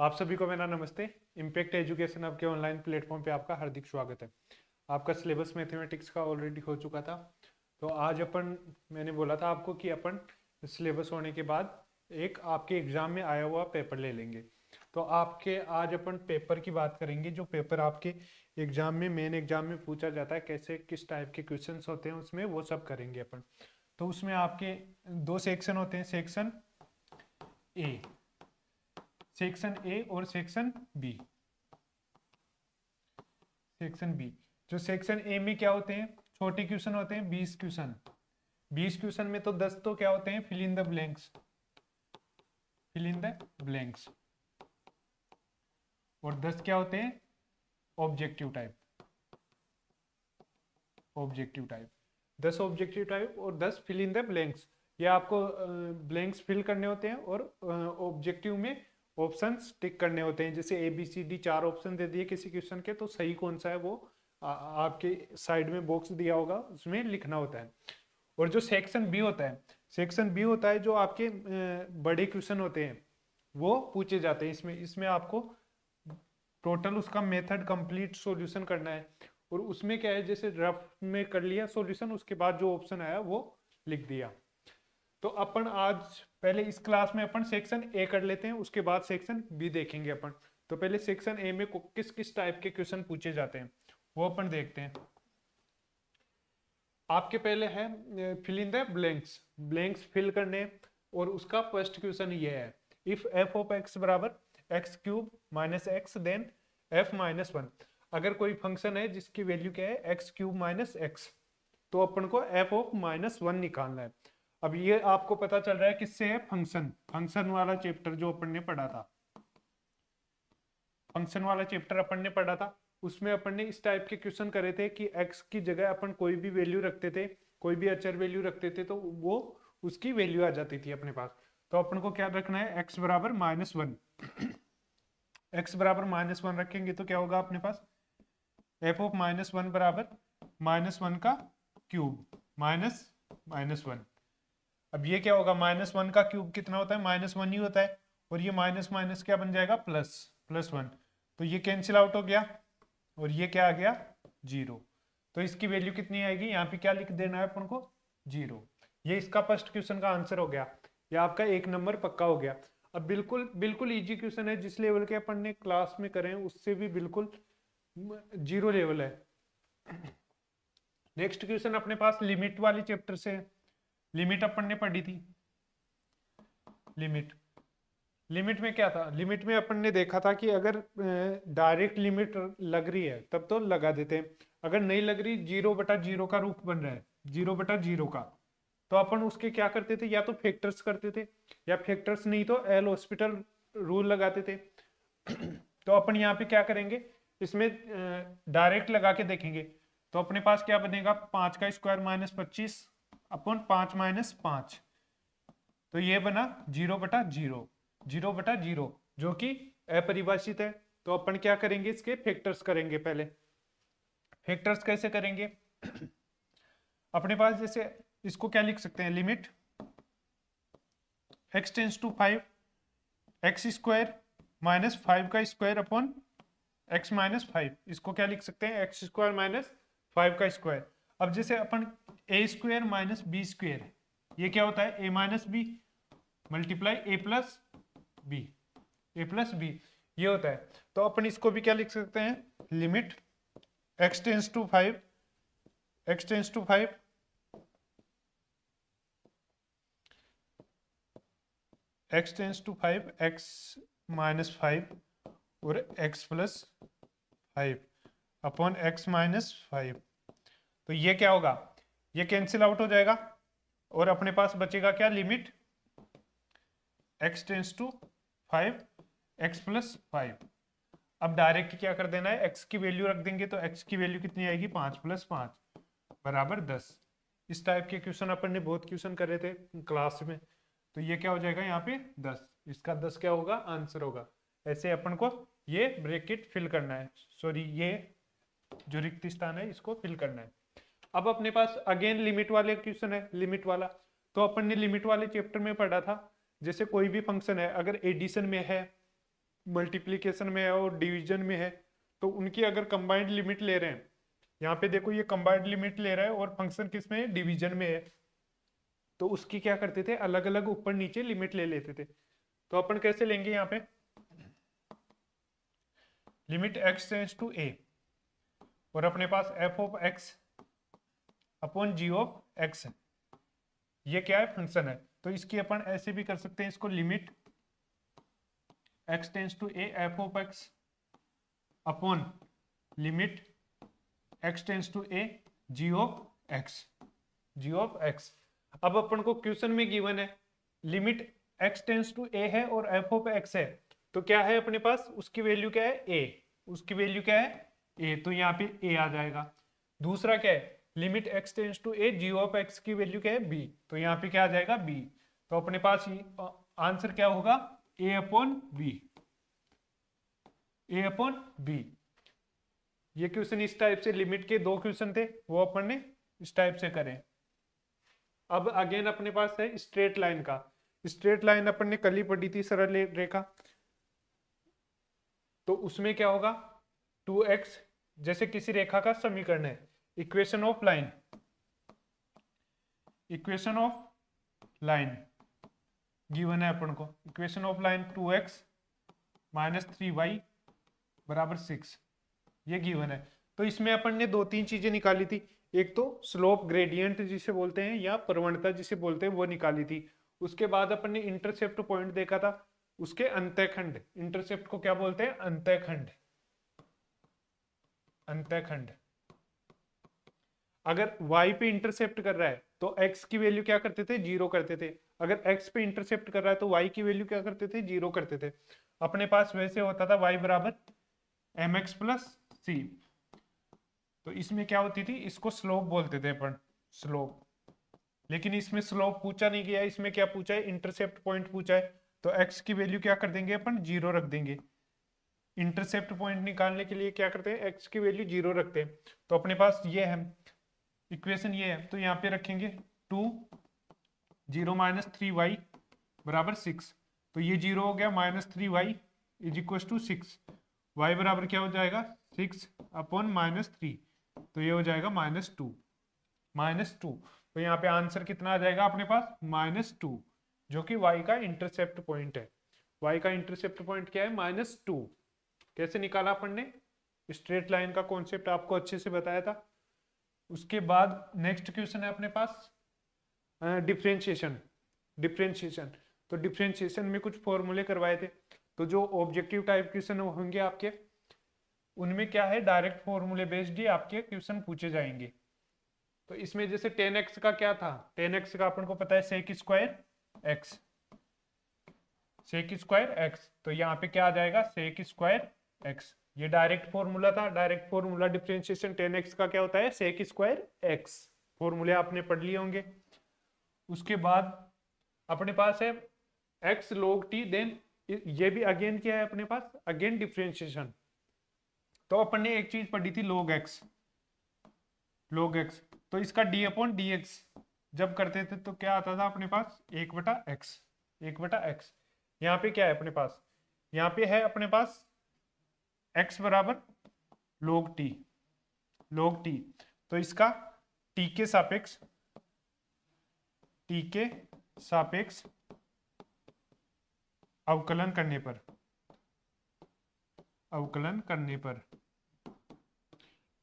आप सभी को मेरा नमस्ते इम्पैक्ट एजुकेशन आपके ऑनलाइन प्लेटफॉर्म पे आपका हार्दिक स्वागत है आपका सिलेबस मैथमेटिक्स का ऑलरेडी हो चुका था तो आज अपन मैंने बोला था आपको कि अपन सिलेबस होने के बाद एक आपके एग्जाम में आया हुआ पेपर ले लेंगे तो आपके आज अपन पेपर की बात करेंगे जो पेपर आपके एग्जाम में मेन एग्जाम में पूछा जाता है कैसे किस टाइप के क्वेश्चन होते हैं उसमें वो सब करेंगे अपन तो उसमें आपके दो सेक्शन होते हैं सेक्शन ए सेक्शन ए और सेक्शन बी सेक्शन बी जो सेक्शन ए में क्या होते हैं छोटे क्वेश्चन होते हैं बीस क्वेश्चन बीस क्वेश्चन में तो दस तो क्या होते हैं fill in the blanks fill in the blanks और दस क्या होते हैं ऑब्जेक्टिव टाइप ऑब्जेक्टिव टाइप दस ऑब्जेक्टिव टाइप और दस फिल इन द ब्लैंक्स ये आपको ब्लैंक्स फिल करने होते हैं और ऑब्जेक्टिव में ऑप्शन टिक करने होते हैं जैसे ए बी सी डी चार ऑप्शन दे दिए किसी क्वेश्चन के तो सही कौन सा है वो आ, आपके साइड में बॉक्स दिया होगा उसमें लिखना होता है और जो सेक्शन बी होता है सेक्शन बी होता है जो आपके बड़े क्वेश्चन होते हैं वो पूछे जाते हैं इसमें इसमें आपको टोटल उसका मेथड कंप्लीट सॉल्यूशन करना है और उसमें क्या है जैसे रफ में कर लिया सॉल्यूशन उसके बाद जो ऑप्शन आया वो लिख दिया तो अपन आज पहले इस क्लास में अपन सेक्शन ए कर लेते हैं उसके बाद सेक्शन बी देखेंगे अपन तो पहले सेक्शन ए में किस किस टाइप के क्वेश्चन पूछे जाते हैं वो अपन देखते हैं आपके पहले है filling the blanks blanks fill करने और उसका फर्स्ट क्वेश्चन ये है इफ एफ ऑफ एक्स बराबर x cube minus x then f minus one अगर कोई फंक्शन है जिसकी वैल्यू क्या है एक्स क्यूब माइनस एक्स तो अपन को एफ ऑफ माइनस वन निकालना है अब ये आपको पता चल रहा है किससे है फंक्शन फंक्शन वाला चैप्टर जो अपन ने पढ़ा था फंक्शन वाला चैप्टर अपन ने पढ़ा था उसमें अपन ने इस टाइप के क्वेश्चन करे थे कि एक्स की जगह अपन कोई भी वैल्यू रखते थे कोई भी अचर वैल्यू रखते थे तो वो उसकी वैल्यू आ जाती थी अपने पास तो अपन को क्या रखना है एक्स बराबर माइनस वन एक्स बराबर माइनस वन रखेंगे तो क्या होगा अपने पास एफ ऑफ माइनस वन बराबर माइनस वन का क्यूब माइनस माइनस वन अब ये क्या होगा माइनस वन का क्यूब कितना होता है माइनस वन ही होता है और ये माइनस माइनस क्या बन जाएगा प्लस प्लस वन तो ये कैंसिल आउट हो गया और ये क्या आ गया जीरो तो इसकी वैल्यू कितनी आएगी यहाँ पे क्या लिख देना है अपन को जीरो ये इसका फर्स्ट क्वेश्चन का आंसर हो गया ये आपका एक नंबर पक्का हो गया अब बिल्कुल बिल्कुल इजी क्वेश्चन है जिस लेवल के अपन ने क्लास में करें उससे भी बिल्कुल जीरो लेवल है नेक्स्ट क्वेश्चन अपने पास लिमिट वाले चैप्टर से है लिमिट अपन ने पढ़ी थी लिमिट लिमिट में क्या था लिमिट में अपन ने देखा था कि अगर डायरेक्ट लिमिट लग रही है तब तो लगा देते हैं अगर नहीं लग रही जीरो बटा जीरो का रूप बन रहा है जीरो बटा जीरो का तो अपन उसके क्या करते थे या तो फैक्टर्स करते थे या फैक्टर्स नहीं तो एल हॉस्पिटल रूल लगाते थे तो अपन यहाँ पे क्या करेंगे इसमें डायरेक्ट लगा के देखेंगे तो अपने पास क्या बनेगा पांच का स्क्वायर माइनस पच्चीस अपॉन पांच माइनस पांच तो ये बना जीरो बटा जीरो जीरो बटा जीरो जो कि अपरिभाषित है तो अपन क्या करेंगे इसके फैक्टर्स करेंगे पहले फैक्टर्स कैसे करेंगे अपने पास जैसे इसको क्या लिख सकते हैं limit x tends to five x square minus five का square upon x minus five इसको क्या लिख सकते हैं एक्स स्क्वायर माइनस फाइव का स्क्वायर अब जैसे अपन a square minus b square ये क्या होता है a minus b multiply a plus b a plus b ये होता है तो अपन इसको भी क्या लिख सकते हैं limit x tends to five x tends to five x tends to five x minus five और x plus five upon x minus five तो ये क्या होगा ये कैंसिल आउट हो जाएगा और अपने पास बचेगा क्या limit x tends to five x plus five अब डायरेक्ट क्या कर देना है एक्स की वैल्यू रख देंगे तो एक्स की वैल्यू कितनी आएगी पांच प्लस पांच बराबर दस इस टाइप के क्वेश्चन अपन ने बहुत क्वेश्चन कर रहे थे क्लास में तो ये क्या हो जाएगा यहाँ पे दस इसका दस क्या होगा आंसर होगा ऐसे अपन को ये ब्रेकिट फिल करना है सॉरी ये जो रिक्त स्थान है इसको फिल करना है अब अपने पास अगेन लिमिट वाले क्वेश्चन है लिमिट वाला तो अपन ने लिमिट वाले चैप्टर में पढ़ा था जैसे कोई भी फंक्शन है अगर एडिशन में है मल्टीप्लीकेशन में है और डिवीजन में है तो उनकी अगर कंबाइंड लिमिट ले रहे हैं यहाँ पे देखो ये कंबाइंड लिमिट ले रहा है और फंक्शन किस में है डिवीजन में है तो उसकी क्या करते थे अलग अलग ऊपर नीचे लिमिट ले लेते थे तो अपन कैसे लेंगे यहाँ पे limit x tends to a और अपने पास f of x upon g of x है ये क्या है फंक्शन है तो इसकी अपन ऐसे भी कर सकते हैं इसको limit x tends to a f of x upon limit x tends to a g of x g of x अब अपन को क्वेश्चन में गिवन है limit x tends to a है और एफ ऑफ एक्स है तो क्या है अपने पास उसकी वैल्यू क्या है ए उसकी वैल्यू क्या है ए तो यहाँ पे ए आ जाएगा दूसरा क्या है limit x tends to a g of x की वैल्यू क्या है बी तो यहाँ पे क्या आ जाएगा बी तो अपने पास आंसर क्या होगा a upon b a upon b ये क्वेश्चन इस टाइप से लिमिट के दो क्वेश्चन थे वो अपन ने इस टाइप से करें अब अगेन अपने पास है स्ट्रेट लाइन का स्ट्रेट लाइन अपन ने कल ही पढ़ी थी सरल रेखा तो उसमें क्या होगा टू एक्स जैसे किसी रेखा का समीकरण है equation of line equation of line given है अपन को equation of line two x minus three y बराबर सिक्स ये गिवन है तो इसमें अपन ने दो तीन चीजें निकाली थी एक तो स्लोप ग्रेडियंट जिसे बोलते हैं या प्रवणता जिसे बोलते हैं वो निकाली थी उसके बाद अपन ने इंटरसेप्ट पॉइंट देखा था उसके अंत्यखंड इंटरसेप्ट को क्या बोलते हैं अंत्यखंड अंत्यखंड अगर y पे इंटरसेप्ट कर रहा है तो x की वैल्यू क्या करते थे जीरो करते थे अगर x पे इंटरसेप्ट कर रहा है तो y की वैल्यू क्या करते थे जीरो करते थे अपने पास वैसे होता था y बराबर एम एक्स प्लस सी तो इसमें क्या होती थी इसको स्लोप बोलते थे अपन स्लोप लेकिन इसमें स्लोप पूछा नहीं गया इसमें क्या पूछा है इंटरसेप्ट पॉइंट पूछा है तो x की वैल्यू क्या कर देंगे अपन जीरो रख देंगे इंटरसेप्ट पॉइंट निकालने के लिए क्या करते हैं x की वैल्यू जीरो रखते हैं तो अपने पास ये है इक्वेशन ये है तो यहाँ पे रखेंगे two zero minus three y बराबर सिक्स तो ये जीरो हो गया minus three y is equal to six y बराबर क्या हो जाएगा सिक्स अपॉन माइनस थ्री तो ये हो जाएगा माइनस टू माइनस टू तो यहाँ पे आंसर कितना आ जाएगा अपने पास माइनस टू जो कि वाई का इंटरसेप्ट पॉइंट है वाई का इंटरसेप्ट पॉइंट क्या है माइनस टू कैसे निकाला अपन ने स्ट्रेट लाइन का कॉन्सेप्ट आपको अच्छे से बताया था उसके बाद नेक्स्ट क्वेश्चन है अपने पास डिफ्रेंशिएशन हाँ, डिफ्रेंशिएशन तो डिफ्रेंशिएशन में कुछ फॉर्मूले करवाए थे तो जो ऑब्जेक्टिव टाइप क्वेश्चन होंगे आपके उनमें क्या है डायरेक्ट फॉर्मूले बेस्ड ही आपके क्वेश्चन पूछे जाएंगे तो इसमें जैसे टेन एक्स का क्या था टेन एक्स का अपन को पता है sec square x sec square x तो यहाँ पे क्या आ जाएगा सेक स्क्वायर एक्स ये डायरेक्ट फॉर्मूला था direct formula differentiation tan x का क्या होता है सेक स्क्वायर एक्स फॉर्मूले आपने पढ़ लिए होंगे उसके बाद अपने पास है एक्स लोग टी देन ये भी अगेन क्या है अपने पास अगेन डिफ्रेंशिएशन तो अपन ने एक चीज पढ़ी थी लोग एक्स लोग एक्स तो इसका डी अपॉन डी एक्स जब करते थे तो क्या आता था अपने पास एक बटा एक्स एक बटा एक्स यहाँ पे क्या है अपने पास यहाँ पे है अपने पास एक्स बराबर लोग टी लोग टी तो इसका टी के सापेक्ष टी के सापेक्ष अवकलन करने पर अवकलन करने पर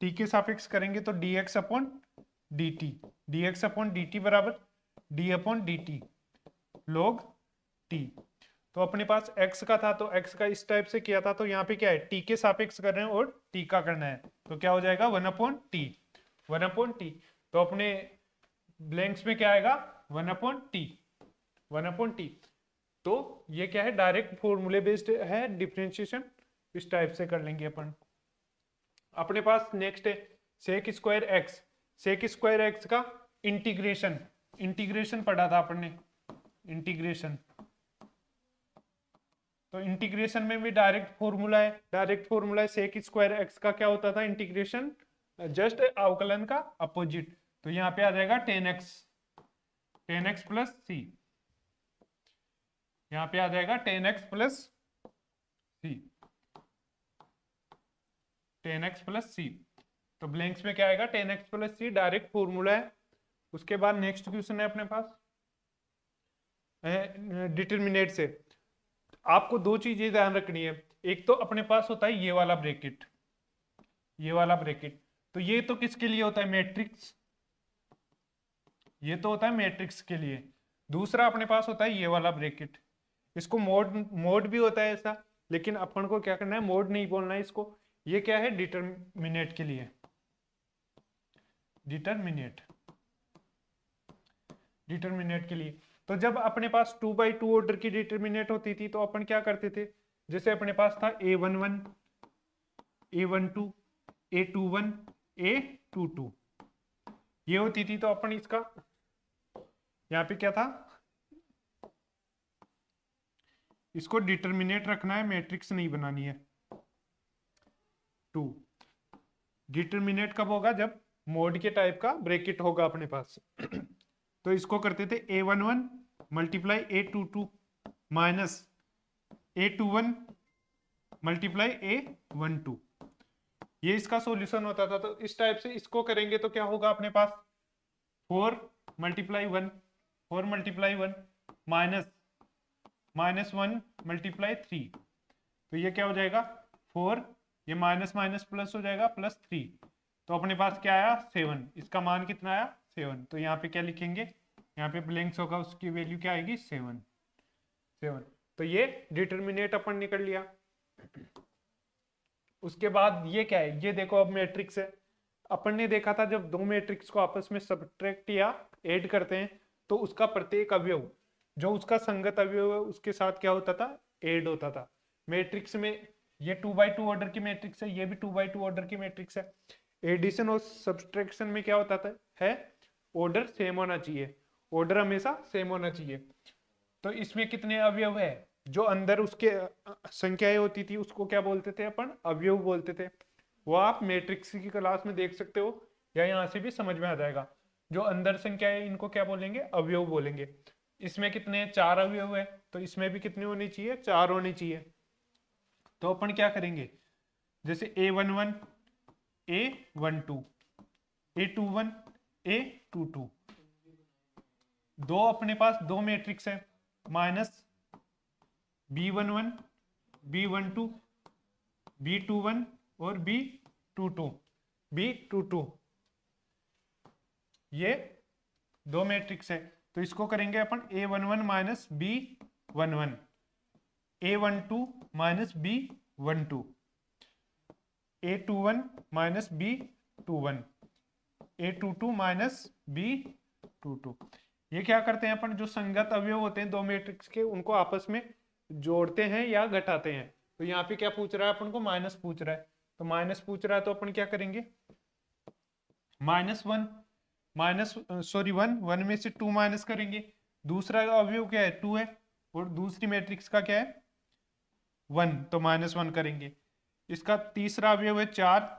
टी के सापेक्ष करेंगे तो d x upon d t d x upon d t बराबर d upon d t log t तो अपने पास x का था तो x का इस टाइप से किया था तो यहाँ पे क्या है t के सापेक्ष कर रहे हैं और t का करना है तो क्या हो जाएगा one upon t one upon t तो अपने ब्लैंक्स में क्या आएगा one upon t one upon t तो ये क्या है डायरेक्ट फॉर्मूले बेस्ड है डिफ्रेंशिएशन इस टाइप से कर लेंगे अपन अपने पास नेक्स्ट है sec square x sec square x का इंटीग्रेशन इंटीग्रेशन पढ़ा था अपन ने इंटीग्रेशन तो इंटीग्रेशन में भी डायरेक्ट फॉर्मूला है डायरेक्ट फॉर्मूला है सेक स्क्वायर एक्स का क्या होता था इंटीग्रेशन जस्ट अवकलन का अपोजिट तो यहाँ पे आ जाएगा tan x tan x plus c यहाँ पे आ जाएगा tan x plus c tan x plus c तो ब्लैंक्स में क्या आएगा tan x plus c direct formula है उसके बाद नेक्स्ट क्वेश्चन है अपने पास डिटर्मिनेट से आपको दो चीजें ध्यान रखनी है एक तो अपने पास होता है ये वाला ब्रेकेट ये वाला ब्रेकेट तो ये तो किसके लिए होता है मैट्रिक्स ये तो होता है मैट्रिक्स के लिए दूसरा अपने पास होता है ये वाला ब्रेकेट इसको मोड मोड भी होता है ऐसा लेकिन अपन को क्या करना है मोड नहीं बोलना है इसको ये क्या है डिटरमिनेट के लिए डिटरमिनेट डिटरमिनेट के लिए तो जब अपने पास टू बाई टू ऑर्डर की डिटर्मिनेट होती थी तो अपन क्या करते थे जैसे अपने पास था a one one a one two a two one a two two ये होती थी तो अपन इसका यहां पे क्या था इसको डिटर्मिनेट रखना है मैट्रिक्स नहीं बनानी है टू डिटर्मिनेट कब होगा जब मोड के टाइप का ब्रेकेट होगा अपने पास तो इसको करते थे a one one multiply a two two minus a two one multiply a one two ये इसका सॉल्यूशन होता था तो इस टाइप से इसको करेंगे तो क्या होगा अपने पास four multiply one four multiply one minus minus one multiply three तो ये क्या हो जाएगा फोर ये माइनस माइनस प्लस हो जाएगा प्लस थ्री तो अपने पास क्या आया सेवन इसका मान कितना आया सेवन तो यहाँ पे क्या लिखेंगे यहाँ पे ब्लैंक्स होगा उसकी वैल्यू क्या आएगी सेवन सेवन तो ये डिटर्मिनेट अपन निकल लिया उसके बाद ये क्या है ये देखो अब मैट्रिक्स है अपन ने देखा था जब दो मैट्रिक्स को आपस में सब्ट्रैक्ट या ऐड करते हैं तो उसका प्रत्येक अवयव जो उसका संगत अवयव है उसके साथ क्या होता था एड होता था मैट्रिक्स में ये टू बाई टू ऑर्डर की मैट्रिक्स है ये भी टू बाई टू ऑर्डर की मैट्रिक्स है एडिशन और सब्सट्रैक्शन में क्या होता था है ऑर्डर सेम होना चाहिए ऑर्डर हमेशा सेम होना चाहिए तो इसमें कितने अवयव है जो अंदर उसके संख्याएं होती थी उसको क्या बोलते थे अपन अवयव बोलते थे वो आप मैट्रिक्स की क्लास में देख सकते हो या यहाँ से भी समझ में आ जाएगा जो अंदर संख्याएं इनको क्या बोलेंगे अवयव बोलेंगे इसमें कितने चार अवयव है तो इसमें भी कितने होने चाहिए चार होने चाहिए तो अपन क्या करेंगे जैसे a one one a one two a two one a two two दो अपने पास दो मैट्रिक्स है minus b one one b one two b two one और b two two b two two ये दो मैट्रिक्स है तो इसको करेंगे अपन a one one minus b one one a one two minus b one two a two one minus b two one a two two minus b two two ये क्या करते हैं अपन जो संगत अवयव होते हैं दो मैट्रिक्स के उनको आपस में जोड़ते हैं या घटाते हैं तो यहाँ पे क्या पूछ रहा है अपन को माइनस पूछ रहा है तो माइनस पूछ रहा है तो अपन क्या करेंगे minus one minus sorry one one में से टू माइनस करेंगे दूसरा अवयव क्या है टू है और दूसरी मैट्रिक्स का क्या है वन तो माइनस वन करेंगे इसका तीसरा अवयव है चार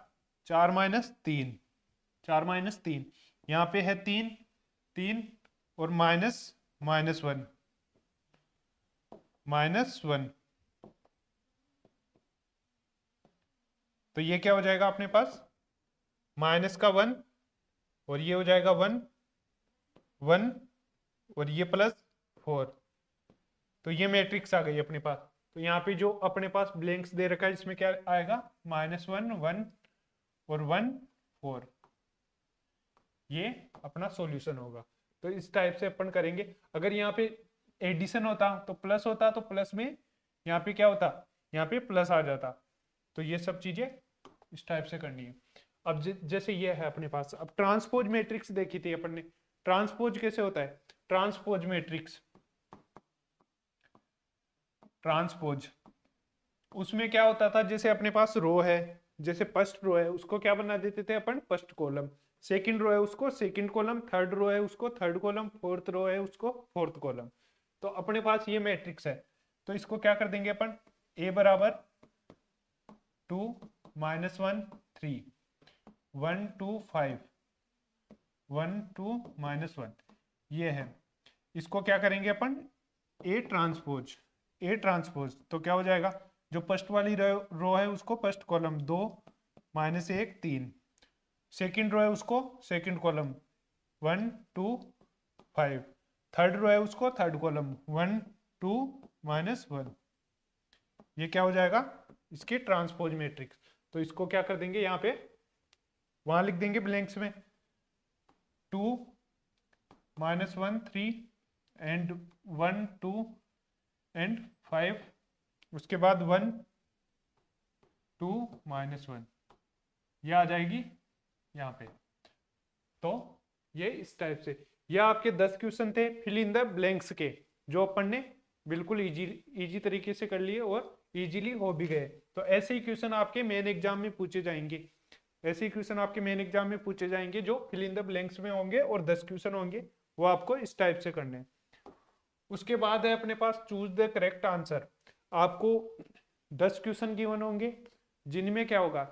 चार माइनस तीन चार माइनस तीन यहाँ पे है तीन तीन और minus minus one minus one तो ये क्या हो जाएगा अपने पास माइनस का वन और ये हो जाएगा वन वन और ये प्लस फोर तो ये मैट्रिक्स आ गई अपने पास तो यहाँ पे जो अपने पास ब्लैंक्स दे रखा है इसमें क्या आएगा माइनस वन वन और वन फोर ये अपना सॉल्यूशन होगा तो इस टाइप से अपन करेंगे अगर यहाँ पे एडिशन होता तो प्लस होता तो प्लस में यहाँ पे क्या होता यहाँ पे प्लस आ जाता तो ये सब चीजें इस टाइप से करनी है अब जैसे ये है अपने पास अब ट्रांसपोज मैट्रिक्स देखी थी अपन ने ट्रांसपोज कैसे होता है ट्रांसपोज मैट्रिक्स ट्रांसपोज उसमें क्या होता था जैसे अपने पास रो है जैसे फर्स्ट रो है उसको क्या बना देते थे अपन फर्स्ट कॉलम सेकंड रो है उसको सेकेंड कॉलम थर्ड रो है उसको थर्ड कॉलम फोर्थ रो है उसको फोर्थ कॉलम तो अपने पास ये मैट्रिक्स है तो इसको क्या कर देंगे अपन ए बराबर two minus one three one two five one two minus one ये है इसको क्या करेंगे अपन ए ट्रांसपोज ए ट्रांसपोज तो क्या हो जाएगा जो फर्स्ट वाली रो है उसको फर्स्ट कॉलम दो माइनस एक तीन सेकेंड रो है उसको second column one two five third row है उसको third column one two minus one ये क्या हो जाएगा इसके ट्रांसपोज मैट्रिक्स तो इसको क्या कर देंगे यहाँ पे वहां लिख देंगे ब्लैंक्स में two minus one three and one two and five उसके बाद वन टू माइनस वन यह आ जाएगी यहाँ पे तो ये इस टाइप से ये आपके दस क्वेश्चन थे फिल इन द ब्लैंक्स के जो अपन ने बिल्कुल इजी इजी तरीके से कर लिए और इजीली हो भी गए तो ऐसे ही क्वेश्चन आपके मेन एग्जाम में पूछे जाएंगे ऐसे ही क्वेश्चन आपके मेन एग्जाम में पूछे जाएंगे जो फिल इन द ब्लैंक्स में होंगे और दस क्वेश्चन होंगे वो आपको इस टाइप से करने उसके बाद है अपने पास चूज द करेक्ट आंसर आपको दस क्वेश्चन गिवन होंगे जिनमें क्या होगा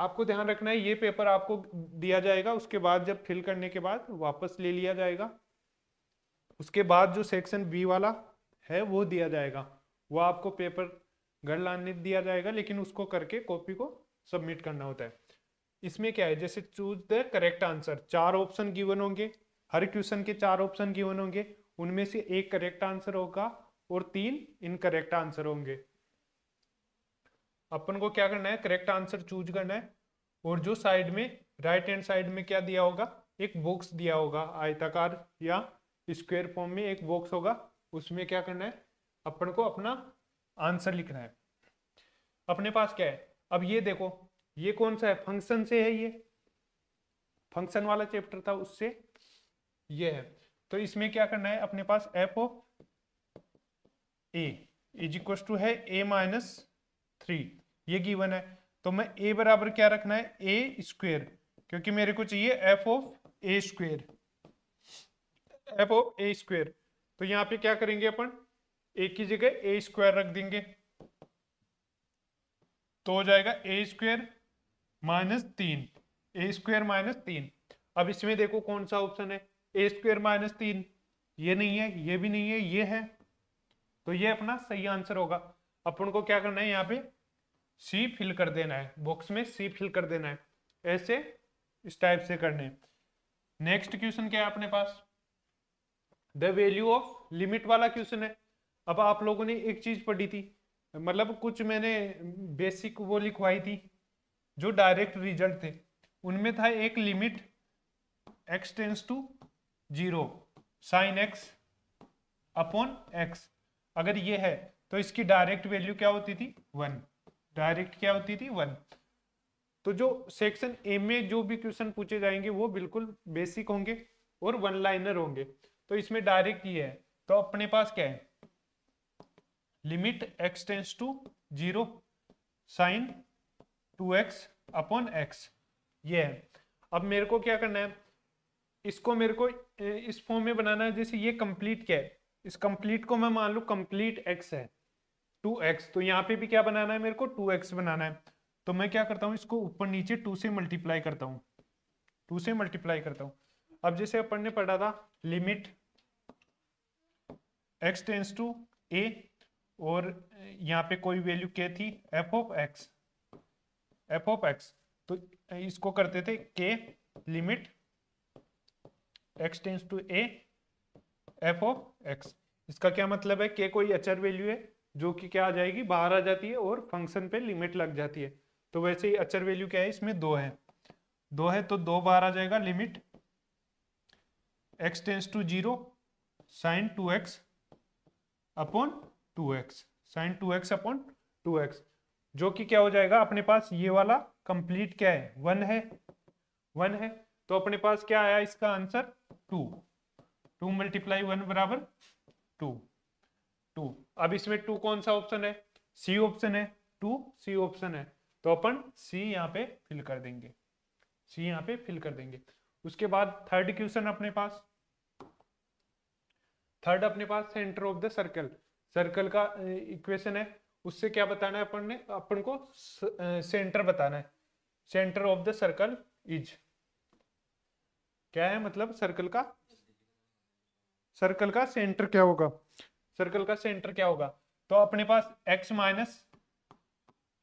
आपको ध्यान रखना है ये पेपर आपको दिया जाएगा उसके बाद जब फिल करने के बाद वापस ले लिया जाएगा उसके बाद जो सेक्शन बी वाला है वो दिया जाएगा वो आपको पेपर घर लाने दिया जाएगा लेकिन उसको करके कॉपी को सबमिट करना होता है इसमें क्या है जैसे चूज द करेक्ट आंसर चार ऑप्शन गिवन होंगे हर क्वेश्चन के चार ऑप्शन गिवन होंगे उनमें से एक करेक्ट आंसर होगा और तीन इनकरेक्ट आंसर होंगे अपन को क्या करना है करेक्ट आंसर चूज करना है और जो साइड में राइट हैंड साइड में क्या दिया होगा एक बॉक्स दिया होगा आयताकार या स्क्वेयर फॉर्म में एक बॉक्स होगा उसमें क्या करना है अपन को अपना आंसर लिखना है अपने पास क्या है अब ये देखो ये कौन सा है फंक्शन से है ये फंक्शन वाला चैप्टर था उससे ये है तो इसमें क्या करना है अपने पास f o x equal to है ए माइनस थ्री ये गिवन है तो मैं ए बराबर क्या रखना है ए स्क्वेयर क्योंकि मेरे को चाहिए f of a square f of a square तो यहाँ पे क्या करेंगे अपन ए की जगह ए स्क्वायर रख देंगे तो हो जाएगा ए स्क्वेयर माइनस तीन ए स्क्वेयर माइनस तीन अब इसमें देखो कौन सा ऑप्शन है ए स्क्वेयर माइनस तीन ये नहीं है ये भी नहीं है ये है तो ये अपना सही आंसर होगा अपन को क्या करना है यहाँ पे सी फिल कर देना है बॉक्स में सी फिल कर देना है ऐसे इस टाइप से करने नेक्स्ट क्वेश्चन क्या है अपने पास द वैल्यू ऑफ लिमिट वाला क्वेश्चन है अब आप लोगों ने एक चीज पढ़ी थी मतलब कुछ मैंने बेसिक वो लिखवाई थी जो डायरेक्ट रिजल्ट थे उनमें था एक limit x tends to zero sin x upon x अगर ये है तो इसकी डायरेक्ट वैल्यू क्या होती थी वन डायरेक्ट क्या होती थी वन तो जो सेक्शन ए में जो भी क्वेश्चन पूछे जाएंगे वो बिल्कुल बेसिक होंगे और वन लाइनर होंगे तो इसमें डायरेक्ट ये है तो अपने पास क्या है limit x tends to zero sin two x upon x ये है अब मेरे को क्या करना है इसको मेरे को इस फॉर्म में बनाना है जैसे ये कंप्लीट क्या है इस कंप्लीट को मैं मान लू कंप्लीट एक्स है टू एक्स तो यहाँ पे भी क्या बनाना है मेरे को टू एक्स बनाना है तो मैं क्या करता हूँ इसको ऊपर नीचे टू से मल्टीप्लाई करता हूँ टू से मल्टीप्लाई करता हूँ अब जैसे अपन ने पढ़ा था limit x tends to a और यहाँ पे कोई वैल्यू क्या थी f of x f of x तो इसको करते थे के limit x tends to a f of x इसका क्या मतलब है के कोई अचर वैल्यू है जो कि क्या आ जाएगी बाहर आ जाती है और फंक्शन पे लिमिट लग जाती है तो वैसे ही अचर वैल्यू क्या है इसमें दो है दो है तो दो बाहर आ जाएगा limit x tends to zero sin two x upon two x sin two x upon two x जो कि क्या हो जाएगा अपने पास ये वाला कंप्लीट क्या है वन है वन है तो अपने पास क्या आया इसका answer two two multiply one बराबर टू टू अब इसमें टू कौन सा ऑप्शन है सी ऑप्शन है टू सी ऑप्शन है तो अपन सी यहाँ पे फिल कर देंगे सी यहाँ पे फिल कर देंगे उसके बाद थर्ड क्वेश्चन अपने पास थर्ड अपने पास centre of the circle circle का इक्वेशन है उससे क्या बताना है अपन ने अपन को सेंटर बताना है centre of the circle is क्या है मतलब सर्कल का सर्कल का सेंटर क्या होगा सर्कल का सेंटर क्या होगा तो अपने पास एक्स माइनस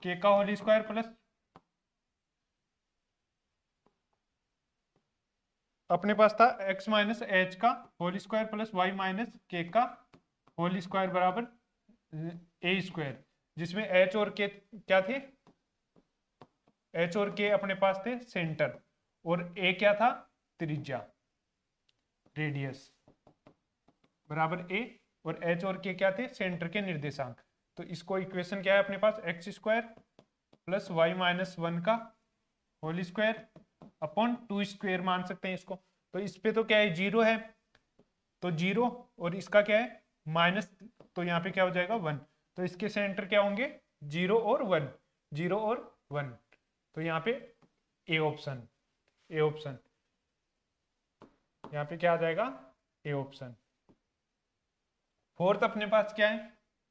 के का होल स्क्वायर प्लस अपने पास था x माइनस एच का whole square plus y minus k का होल स्क्वायर बराबर ए स्क्वायर जिसमें h और k क्या थे h और k अपने पास थे सेंटर और a क्या था त्रिज्या रेडियस बराबर a और एच और के क्या थे सेंटर के निर्देशांक तो इसको इक्वेशन क्या है अपने पास x square plus y minus one का whole square upon two square मान सकते हैं इसको तो इस पे तो क्या है जीरो है तो जीरो और इसका क्या है माइनस तो यहाँ पे क्या हो जाएगा वन तो इसके सेंटर क्या होंगे जीरो और वन जीरो और वन तो यहाँ पे ए ऑप्शन ए ऑप्शन यहाँ पे क्या आ जाएगा ए ऑप्शन फोर्थ अपने पास क्या है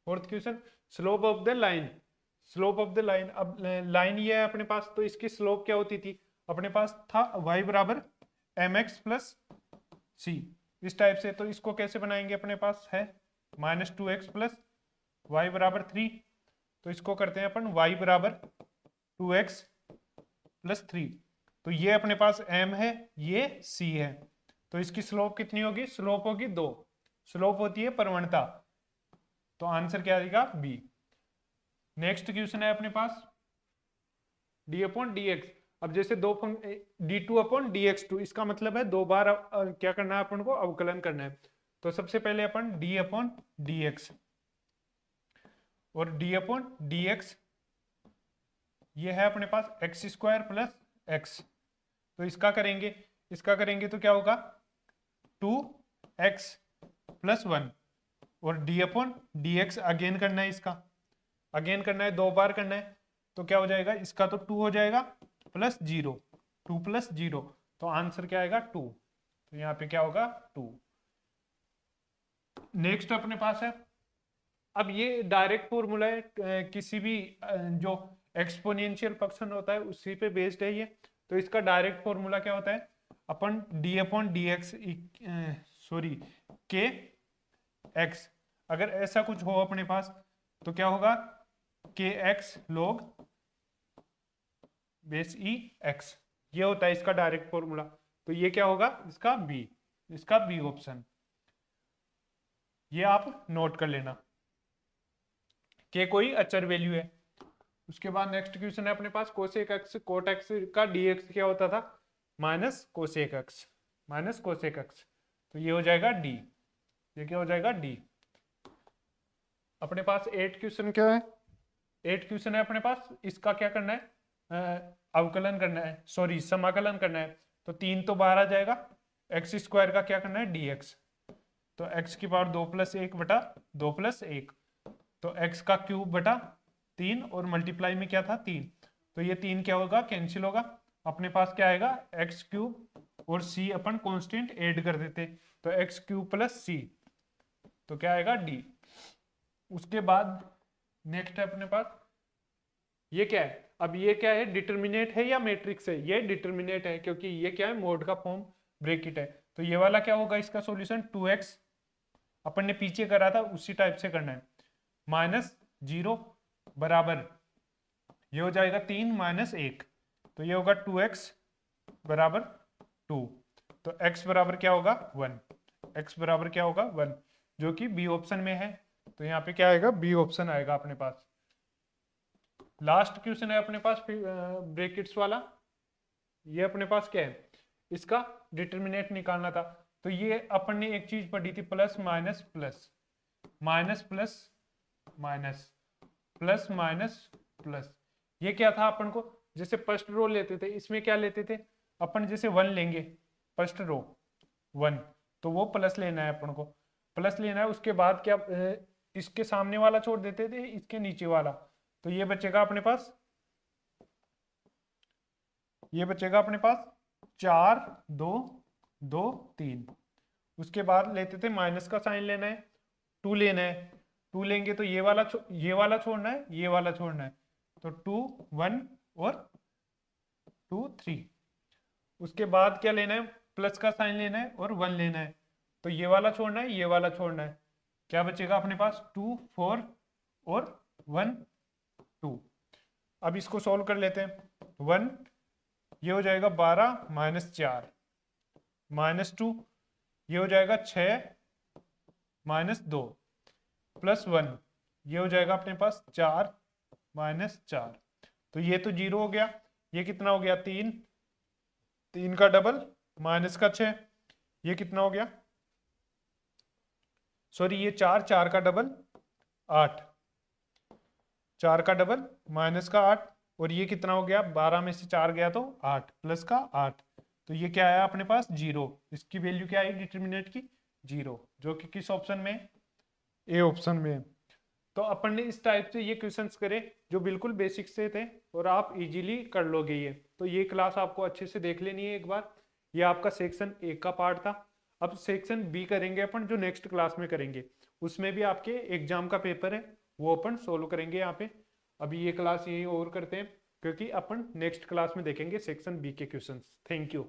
fourth question slope of the line slope of the line अब लाइन ये है अपने पास तो इसकी स्लोप क्या होती थी अपने पास था वाई बराबर एम एक्स प्लस सी इस टाइप से तो इसको कैसे बनाएंगे अपने पास है minus two x plus y बराबर थ्री तो इसको करते हैं अपन वाई बराबर टू एक्स प्लस थ्री तो ये अपने पास एम है ये सी है तो इसकी स्लोप कितनी होगी स्लोप होगी दो स्लोप होती है प्रवणता तो आंसर क्या आएगा बी नेक्स्ट क्वेश्चन है अपने पास डी अपॉन डी एक्स अब जैसे दो d two upon d x two इसका मतलब है दो बार क्या करना है अपन को अवकलन करना है तो सबसे पहले अपन डी अपॉन डी एक्स और डी अपॉन डी एक्स ये है अपने पास एक्स स्क्वायर प्लस एक्स तो इसका करेंगे इसका करेंगे तो क्या होगा टू एक्स प्लस वन और d upon d x again करना है इसका अगेन करना है दो बार करना है तो क्या हो जाएगा इसका तो टू हो जाएगा plus zero two plus zero तो आंसर क्या आएगा टू तो यहाँ पे क्या होगा टू नेक्स्ट अपने पास है अब ये डायरेक्ट फॉर्मूला है किसी भी जो एक्सपोनेंशियल फंक्शन होता है उसी पे बेस्ड है ये तो इसका डायरेक्ट फॉर्मूला क्या होता है अपन d upon d x sorry के एक्स अगर ऐसा कुछ हो अपने पास तो क्या होगा के एक्स लोग बेस ई एक्स ये होता है इसका डायरेक्ट फॉर्मूला तो ये क्या होगा इसका बी इसका बी ऑप्शन ये आप नोट कर लेना के कोई अचर अच्छा वैल्यू है उसके बाद नेक्स्ट क्वेश्चन है अपने पास कोशेक एक्स कोट एक्स का डीएक्स क्या होता था minus cosec x minus cosec x तो ये हो जाएगा डी ये क्या हो जाएगा डी अपने पास एट क्वेश्चन क्या है एट क्वेश्चन है अपने पास इसका क्या करना है अवकलन करना है सॉरी समाकलन करना है तो तीन तो बाहर आ जाएगा एक्स स्क्वायर का क्या करना है डी एक्स तो एक्स की पावर दो प्लस एक बटा दो प्लस एक तो एक्स का क्यूब बटा तीन और मल्टीप्लाई में क्या था तीन तो ये तीन क्या होगा कैंसिल होगा अपने पास क्या आएगा एक्स क्यूब और सी अपन कॉन्स्टेंट एड कर देते तो एक्स क्यूब प्लस सी तो क्या आएगा डी उसके बाद नेक्स्ट है अपने पास ये क्या है अब ये क्या है डिटर्मिनेट है या मैट्रिक्स है ये डिटर्मिनेट है क्योंकि ये क्या है मोड का फॉर्म ब्रेकिट है तो ये वाला क्या होगा इसका सॉल्यूशन 2x अपन ने पीछे करा था उसी टाइप से करना है माइनस जीरो बराबर ये हो जाएगा तीन माइनस एक तो ये होगा टू एक्स बराबर टू तो x बराबर क्या होगा वन x बराबर क्या होगा वन जो कि बी ऑप्शन में है तो यहाँ पे क्या आएगा बी ऑप्शन आएगा अपने पास लास्ट क्वेश्चन है अपने पास ब्रेकिट्स वाला ये अपने पास क्या है इसका डिटर्मिनेट निकालना था तो ये अपन ने एक चीज पढ़ी थी plus minus plus minus plus minus plus minus plus ये क्या था अपन को जैसे फर्स्ट रो लेते थे इसमें क्या लेते थे अपन जैसे वन लेंगे फर्स्ट रो वन तो वो प्लस लेना है अपन को प्लस लेना है उसके बाद क्या इसके सामने वाला छोड़ देते थे इसके नीचे वाला तो ये बचेगा अपने पास ये बचेगा अपने पास चार दो दो तीन उसके बाद लेते थे माइनस का साइन लेना है टू लेना है टू लेंगे तो ये वाला ये वाला छोड़ना है ये वाला छोड़ना है तो टू वन और टू थ्री उसके बाद क्या लेना है प्लस का साइन लेना है और वन लेना है तो ये वाला छोड़ना है ये वाला छोड़ना है क्या बचेगा अपने पास टू फोर और वन टू अब इसको सॉल्व कर लेते हैं वन ये हो जाएगा बारह माइनस चार माइनस टू ये हो जाएगा छ माइनस दो प्लस वन ये हो जाएगा अपने पास चार माइनस चार तो ये तो जीरो हो गया ये कितना हो गया तीन तीन का डबल माइनस का छ ये कितना हो गया सॉरी ये चार चार का डबल आठ चार का डबल माइनस का आठ और ये कितना हो गया बारह में से चार गया तो आठ प्लस का आठ तो ये क्या आया अपने पास जीरो इसकी वैल्यू क्या आई डिटर्मिनेट की जीरो जो कि किस ऑप्शन में ए ऑप्शन में तो अपन ने इस टाइप से ये क्वेश्चन करे जो बिल्कुल बेसिक से थे और आप इजीली कर लोगे ये तो ये क्लास आपको अच्छे से देख लेनी है एक बार ये आपका सेक्शन एक का पार्ट था अब सेक्शन बी करेंगे अपन जो नेक्स्ट क्लास में करेंगे उसमें भी आपके एग्जाम का पेपर है वो अपन सोल्व करेंगे यहाँ पे अभी ये क्लास यहीं और करते हैं क्योंकि अपन नेक्स्ट क्लास में देखेंगे सेक्शन बी के क्वेश्चंस थैंक यू